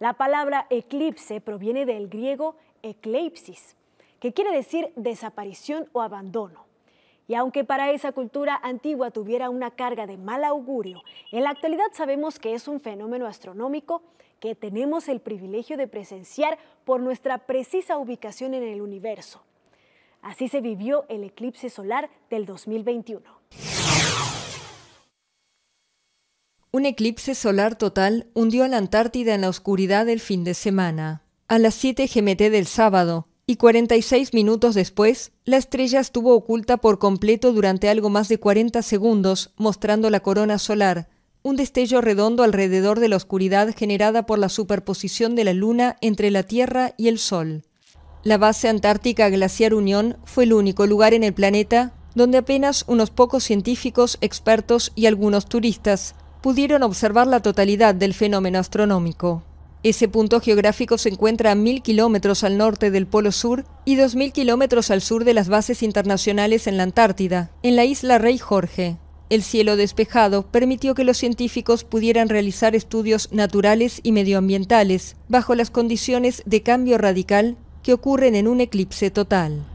La palabra eclipse proviene del griego ecleipsis, que quiere decir desaparición o abandono. Y aunque para esa cultura antigua tuviera una carga de mal augurio, en la actualidad sabemos que es un fenómeno astronómico que tenemos el privilegio de presenciar por nuestra precisa ubicación en el universo. Así se vivió el eclipse solar del 2021. eclipse solar total hundió a la Antártida en la oscuridad del fin de semana. A las 7 GMT del sábado, y 46 minutos después, la estrella estuvo oculta por completo durante algo más de 40 segundos, mostrando la corona solar, un destello redondo alrededor de la oscuridad generada por la superposición de la Luna entre la Tierra y el Sol. La base antártica Glaciar Unión fue el único lugar en el planeta donde apenas unos pocos científicos, expertos y algunos turistas pudieron observar la totalidad del fenómeno astronómico. Ese punto geográfico se encuentra a 1.000 kilómetros al norte del Polo Sur y 2.000 kilómetros al sur de las bases internacionales en la Antártida, en la isla Rey Jorge. El cielo despejado permitió que los científicos pudieran realizar estudios naturales y medioambientales bajo las condiciones de cambio radical que ocurren en un eclipse total.